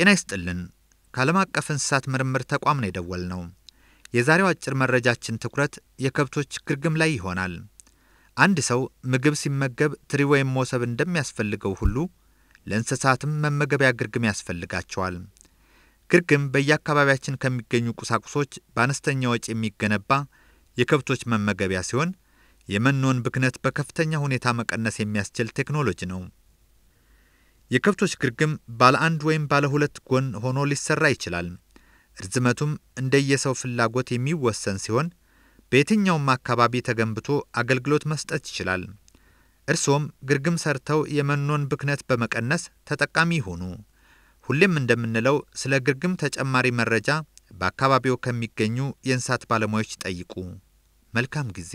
ጤና ይስጥልን። ከዓለም አቀፍ እንስሳት ምርምር ተቋም ነው የደወል ነው። የዛሬው አጭር መረጃችን ትኩረት የከብቶች ግርግም ላይ ይሆናል። አንድ ሰው ምግብ ሲመገብ ትሪ ወይም ሞሰብ እንደሚያስፈልገው ሁሉ ለእንስሳትም መመገቢያ ግርግም ያስፈልጋቸዋል። ግርግም በየአካባቢያችን ከሚገኙ ቁሳቁሶች በአነስተኛ ወጪ የሚገነባ የከብቶች መመገቢያ ሲሆን የመኖን ብክነት በከፍተኛ ሁኔታ መቀነስ የሚያስችል ቴክኖሎጂ ነው። የከብቶች ግርግም ባለ አንድ ወይም ባለ ሁለት ጎን ሆኖ ሊሰራ ይችላል። እርዝመቱም እንደየሰው ፍላጎት የሚወሰን ሲሆን በየትኛውም አካባቢ ተገንብቶ አገልግሎት መስጠት ይችላል። እርስዎም ግርግም ሰርተው የመኖን ብክነት በመቀነስ ተጠቃሚ ይሁኑ። ሁሌም እንደምንለው ስለ ግርግም ተጨማሪ መረጃ በአካባቢው ከሚገኙ የእንስሳት ባለሙያዎች ይጠይቁ። መልካም ጊዜ።